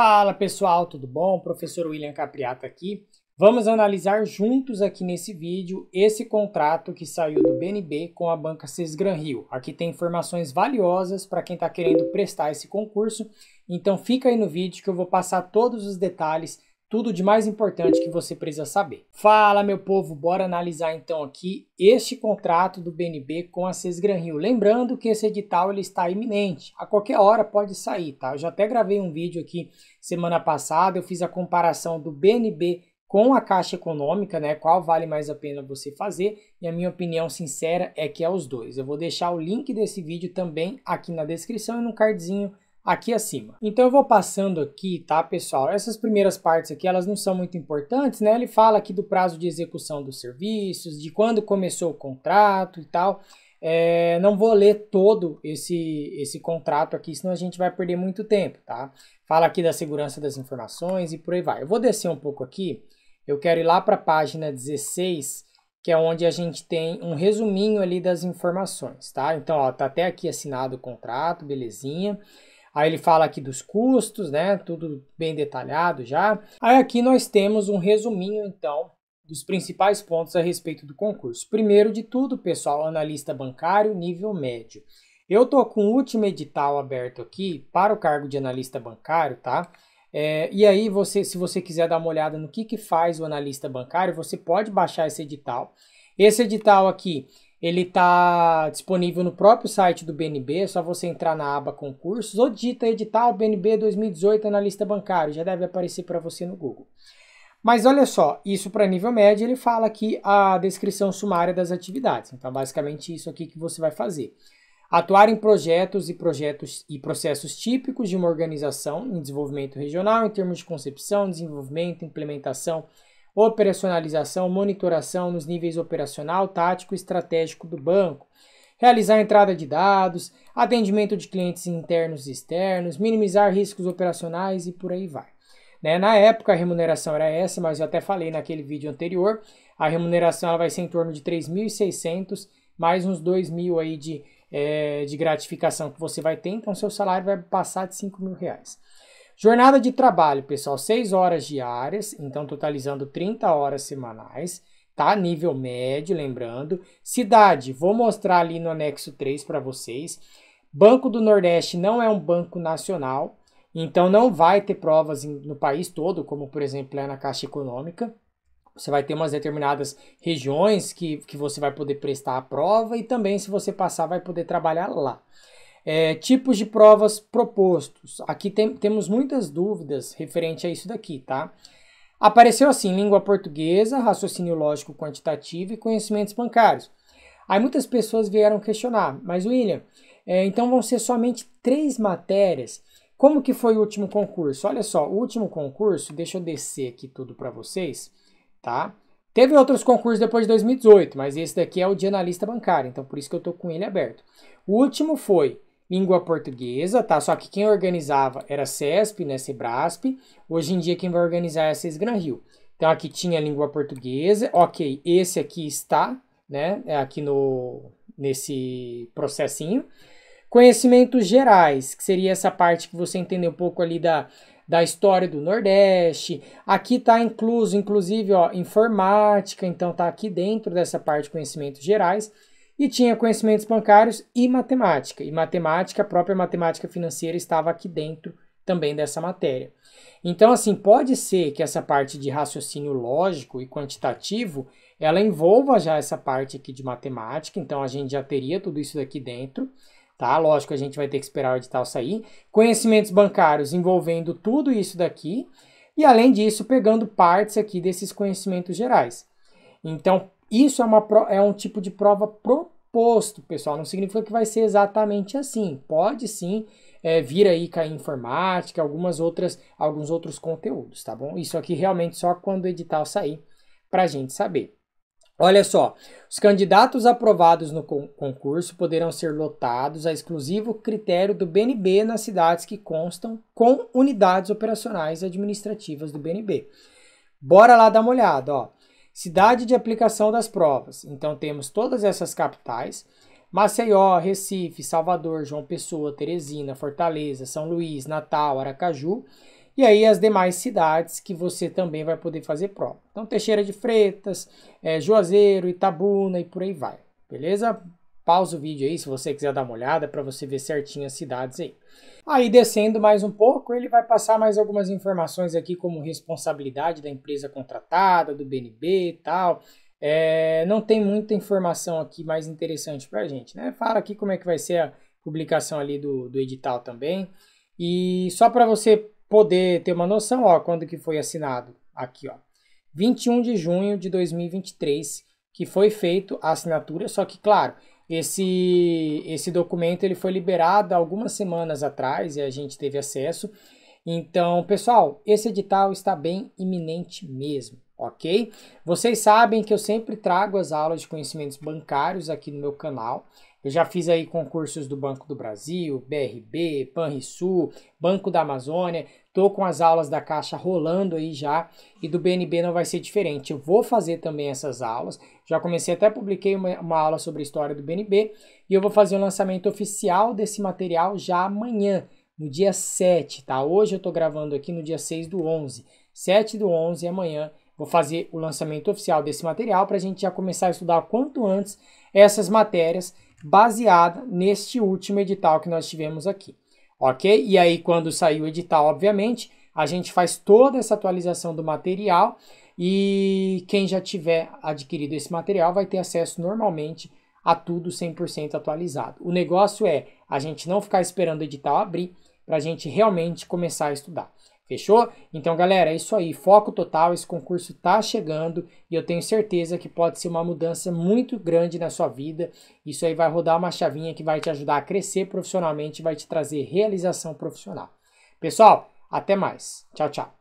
Fala pessoal, tudo bom? Professor William Capriata aqui. Vamos analisar juntos aqui nesse vídeo esse contrato que saiu do BNB com a banca Cesgran Rio. Aqui tem informações valiosas para quem está querendo prestar esse concurso, então fica aí no vídeo que eu vou passar todos os detalhes tudo de mais importante que você precisa saber. Fala, meu povo, bora analisar então aqui este contrato do BNB com a Cesgran Rio. Lembrando que esse edital ele está iminente, a qualquer hora pode sair, tá? Eu já até gravei um vídeo aqui semana passada, eu fiz a comparação do BNB com a Caixa Econômica, né? Qual vale mais a pena você fazer? E a minha opinião sincera é que é os dois. Eu vou deixar o link desse vídeo também aqui na descrição e no cardzinho aqui acima. Então eu vou passando aqui, tá, pessoal? Essas primeiras partes aqui, elas não são muito importantes, né? Ele fala aqui do prazo de execução dos serviços, de quando começou o contrato e tal. É, não vou ler todo esse, esse contrato aqui, senão a gente vai perder muito tempo, tá? Fala aqui da segurança das informações e por aí vai. Eu vou descer um pouco aqui, eu quero ir lá para a página 16, que é onde a gente tem um resuminho ali das informações, tá? Então, ó, tá até aqui assinado o contrato, belezinha. Aí ele fala aqui dos custos, né? Tudo bem detalhado já. Aí aqui nós temos um resuminho então dos principais pontos a respeito do concurso. Primeiro de tudo, pessoal, analista bancário nível médio. Eu tô com o último edital aberto aqui para o cargo de analista bancário, tá? É, e aí, você, se você quiser dar uma olhada no que, que faz o analista bancário, você pode baixar esse edital. Esse edital aqui, ele está disponível no próprio site do BNB, é só você entrar na aba concursos ou digita edital BNB 2018 analista bancário, já deve aparecer para você no Google. Mas olha só, isso para nível médio, ele fala aqui a descrição sumária das atividades. Então, é basicamente isso aqui que você vai fazer. Atuar em projetos e projetos e processos típicos de uma organização em desenvolvimento regional em termos de concepção, desenvolvimento, implementação, operacionalização, monitoração nos níveis operacional, tático e estratégico do banco, realizar entrada de dados, atendimento de clientes internos e externos, minimizar riscos operacionais e por aí vai. Né? Na época a remuneração era essa, mas eu até falei naquele vídeo anterior, a remuneração ela vai ser em torno de 3.600 mais uns 2.000 aí de, é, de gratificação que você vai ter, então seu salário vai passar de 5 mil reais. Jornada de trabalho, pessoal, 6 horas diárias, então totalizando 30 horas semanais, tá? Nível médio, lembrando. Cidade, vou mostrar ali no anexo 3 para vocês. Banco do Nordeste não é um banco nacional, então não vai ter provas no país todo, como por exemplo é na Caixa Econômica. Você vai ter umas determinadas regiões que, que você vai poder prestar a prova e também, se você passar, vai poder trabalhar lá. É, tipos de provas propostos. Aqui tem, temos muitas dúvidas referente a isso daqui, tá? Apareceu assim, língua portuguesa, raciocínio lógico quantitativo e conhecimentos bancários. Aí muitas pessoas vieram questionar, mas William, é, então vão ser somente três matérias. Como que foi o último concurso? Olha só, o último concurso, deixa eu descer aqui tudo para vocês, tá? Teve outros concursos depois de 2018, mas esse daqui é o de analista bancário, então por isso que eu estou com ele aberto. O último foi língua portuguesa, tá? Só que quem organizava era CESP, né, Sebrasp. Hoje em dia quem vai organizar é a Sesgran Rio. Então aqui tinha a língua portuguesa, ok, esse aqui está, né, é aqui no, nesse processinho. Conhecimentos gerais, que seria essa parte que você entendeu um pouco ali da, da história do Nordeste. Aqui está incluso, inclusive, ó, informática, então tá aqui dentro dessa parte de conhecimentos gerais e tinha conhecimentos bancários e matemática. E matemática, a própria matemática financeira estava aqui dentro também dessa matéria. Então, assim, pode ser que essa parte de raciocínio lógico e quantitativo, ela envolva já essa parte aqui de matemática, então a gente já teria tudo isso daqui dentro, tá? Lógico, a gente vai ter que esperar o edital sair. Conhecimentos bancários envolvendo tudo isso daqui, e além disso, pegando partes aqui desses conhecimentos gerais. Então, isso é, uma, é um tipo de prova pro, posto, pessoal. Não significa que vai ser exatamente assim. Pode sim é, vir aí cair informática, algumas outras, alguns outros conteúdos, tá bom? Isso aqui realmente só quando o edital sair para a gente saber. Olha só, os candidatos aprovados no concurso poderão ser lotados a exclusivo critério do BNB nas cidades que constam com unidades operacionais administrativas do BNB. Bora lá dar uma olhada, ó. Cidade de aplicação das provas. Então temos todas essas capitais: Maceió, Recife, Salvador, João Pessoa, Teresina, Fortaleza, São Luís, Natal, Aracaju. E aí as demais cidades que você também vai poder fazer prova. Então Teixeira de Freitas, é, Juazeiro, Itabuna e por aí vai. Beleza? Pausa o vídeo aí se você quiser dar uma olhada para você ver certinho as cidades aí. Aí descendo mais um pouco, ele vai passar mais algumas informações aqui como responsabilidade da empresa contratada, do BNB e tal. É, não tem muita informação aqui mais interessante para a gente, né? Fala aqui como é que vai ser a publicação ali do, do edital também. E só para você poder ter uma noção, ó, quando que foi assinado aqui, ó. 21 de junho de 2023 que foi feito a assinatura, só que claro, esse, esse documento ele foi liberado algumas semanas atrás e a gente teve acesso. Então, pessoal, esse edital está bem iminente mesmo, ok? Vocês sabem que eu sempre trago as aulas de conhecimentos bancários aqui no meu canal. Eu já fiz aí concursos do Banco do Brasil, BRB, Banrisul, Banco da Amazônia. Tô com as aulas da Caixa rolando aí já e do BNB não vai ser diferente. Eu vou fazer também essas aulas. Já comecei até publiquei uma, uma aula sobre a história do BNB e eu vou fazer o lançamento oficial desse material já amanhã, no dia 7, tá? Hoje eu tô gravando aqui no dia 6 do 11. 7 do 11 amanhã Vou fazer o lançamento oficial desse material para a gente já começar a estudar quanto antes essas matérias baseada neste último edital que nós tivemos aqui, ok? E aí, quando sair o edital, obviamente, a gente faz toda essa atualização do material e quem já tiver adquirido esse material vai ter acesso normalmente a tudo 100% atualizado. O negócio é a gente não ficar esperando o edital abrir para a gente realmente começar a estudar. Fechou? Então, galera, é isso aí. Foco total. Esse concurso está chegando e eu tenho certeza que pode ser uma mudança muito grande na sua vida. Isso aí vai rodar uma chavinha que vai te ajudar a crescer profissionalmente, vai te trazer realização profissional. Pessoal, até mais. Tchau, tchau.